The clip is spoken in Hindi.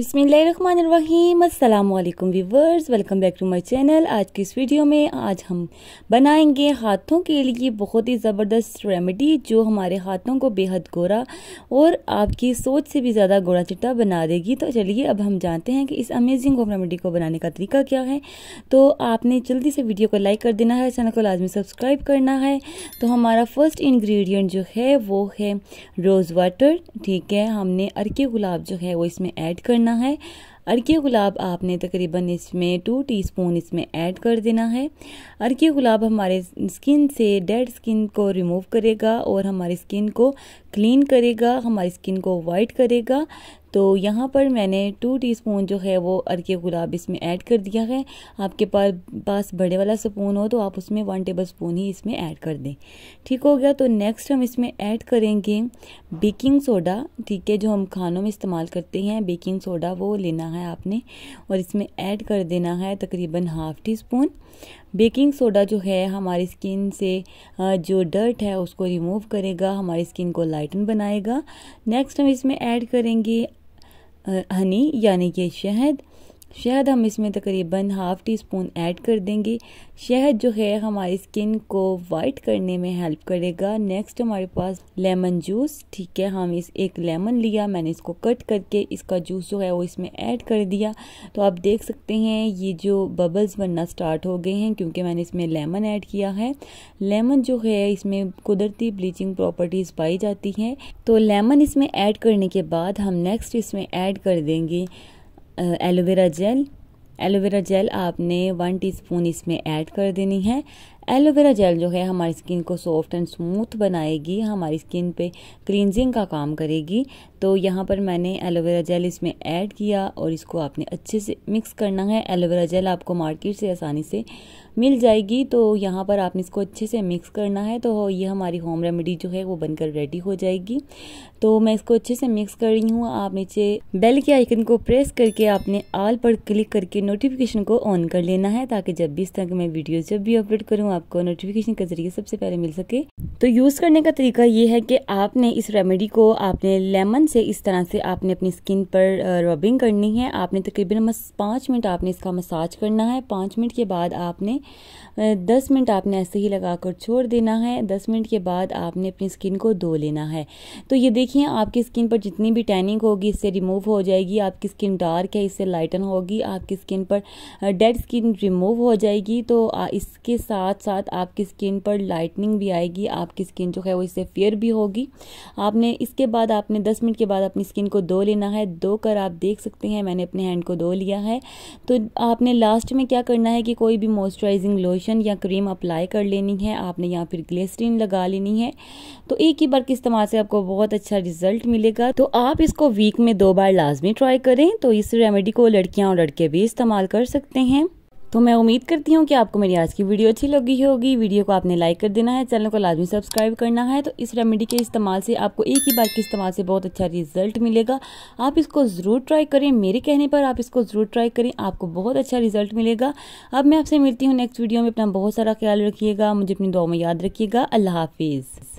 बिसमीम अल्लाम viewers welcome back to my channel आज की इस वीडियो में आज हम बनाएंगे हाथों के लिए बहुत ही ज़बरदस्त रेमेडी जो हमारे हाथों को बेहद गोरा और आपकी सोच से भी ज़्यादा गोरा चिट्टा बना देगी तो चलिए अब हम जानते हैं कि इस अमेजिंग होम रेमेडी को बनाने का तरीका क्या है तो आपने जल्दी से वीडियो को लाइक कर देना है चैनल को लाजमी सब्सक्राइब करना है तो हमारा फर्स्ट इन्ग्रीडियंट जो है वो है रोज़ वाटर ठीक है हमने अरके गुलाब जो है वो इसमें ऐड करना करना है अर्किया गुलाब आपने तकरीबन इसमें टू टीस्पून इसमें ऐड कर देना है अर्किया गुलाब हमारे स्किन से डेड स्किन को रिमूव करेगा और हमारी स्किन को क्लीन करेगा हमारी स्किन को वाइट करेगा तो यहाँ पर मैंने टू टीस्पून जो है वो अरके गुलाब इसमें ऐड कर दिया है आपके पास पास बड़े वाला स्पून हो तो आप उसमें वन टेबल स्पून ही इसमें ऐड कर दें ठीक हो गया तो नेक्स्ट हम इसमें ऐड करेंगे बेकिंग सोडा ठीक है जो हम खानों में इस्तेमाल करते हैं बेकिंग सोडा वो लेना है आपने और इसमें ऐड कर देना है तकरीबन half teaspoon baking soda जो है हमारी स्किन से जो डर्ट है उसको रिमूव करेगा हमारी स्किन को लाइटन बनाएगा नेक्स्ट हम इसमें ऐड करेंगे हनी यानी कि शहद शहद हम इसमें तकरीबन हाफ़ टी स्पून ऐड कर देंगे शहद जो है हमारी स्किन को वाइट करने में हेल्प करेगा नेक्स्ट हमारे पास लेमन जूस ठीक है हम इस एक लेमन लिया मैंने इसको कट करके इसका जूस जो है वो इसमें ऐड कर दिया तो आप देख सकते हैं ये जो बबल्स बनना स्टार्ट हो गए हैं क्योंकि मैंने इसमें लेमन ऐड किया है लेमन जो है इसमें कुदरती ब्लीचिंग प्रॉपर्टीज़ पाई जाती हैं तो लेमन इसमें ऐड करने के बाद हम नेक्स्ट इसमें ऐड कर देंगे एलोवेरा जेल एलोवेरा जेल आपने वन टीस्पून इसमें ऐड कर देनी है एलोवेरा जेल जो है हमारी स्किन को सॉफ्ट एंड स्मूथ बनाएगी हमारी स्किन पे क्लिनजिंग का काम करेगी तो यहाँ पर मैंने एलोवेरा जेल इसमें ऐड किया और इसको आपने अच्छे से मिक्स करना है एलोवेरा जेल आपको मार्केट से आसानी से मिल जाएगी तो यहाँ पर आपने इसको अच्छे से मिक्स करना है तो ये हमारी होम रेमेडी जो है वो बनकर रेडी हो जाएगी तो मैं इसको अच्छे से मिक्स कर रही हूँ आप नीचे बेल के आइकन को प्रेस करके आपने आल पर क्लिक करके नोटिफिकेशन को ऑन कर लेना है ताकि जब भी इस तरह मैं वीडियो जब भी अपलोड करूँ आप आपको नोटिफिकेशन के ज़रिए सबसे पहले मिल सके तो यूज़ करने का तरीका ये है कि आपने इस रेमेडी को आपने लेमन से इस तरह से आपने अपनी स्किन पर रबिंग करनी है आपने तकरीबन पांच मिनट आपने इसका मसाज करना है पांच मिनट के बाद आपने दस मिनट आपने ऐसे ही लगाकर छोड़ देना है दस मिनट के बाद आपने अपनी स्किन को धो लेना है तो ये देखिए आपकी स्किन पर जितनी भी टैनिंग होगी इससे रिमूव हो जाएगी आपकी स्किन डार्क है इससे लाइटन होगी आपकी स्किन पर डेड स्किन रिमूव हो जाएगी तो इसके साथ साथ आपकी स्किन पर लाइटनिंग भी आएगी आपकी स्किन जो है वो इससे फेयर भी होगी आपने इसके बाद आपने 10 मिनट के बाद अपनी स्किन को धो लेना है धो कर आप देख सकते हैं मैंने अपने हैंड को धो लिया है तो आपने लास्ट में क्या करना है कि कोई भी मॉइस्चराइजिंग लोशन या क्रीम अप्लाई कर लेनी है आपने या फिर ग्लेसरीन लगा लेनी है तो एक ही बार के इस्तेमाल से आपको बहुत अच्छा रिजल्ट मिलेगा तो आप इसको वीक में दो बार लाजमी ट्राई करें तो इस रेमेडी को लड़कियाँ और लड़के भी इस्तेमाल कर सकते हैं तो मैं उम्मीद करती हूँ कि आपको मेरी आज की वीडियो अच्छी लगी होगी वीडियो को आपने लाइक कर देना है चैनल को लाजमी सब्सक्राइब करना है तो इस रेमेडी के इस्तेमाल से आपको एक ही बार के इस्तेमाल से बहुत अच्छा रिजल्ट मिलेगा आप इसको ज़रूर ट्राई करें मेरे कहने पर आप इसको ज़रूर ट्राई करें आपको बहुत अच्छा रिजल्ट मिलेगा अब मैं आपसे मिलती हूँ नेक्स्ट वीडियो में अपना बहुत सारा ख्याल रखिएगा मुझे अपनी दुआ में याद रखिएगा अल्लाह हाफिज़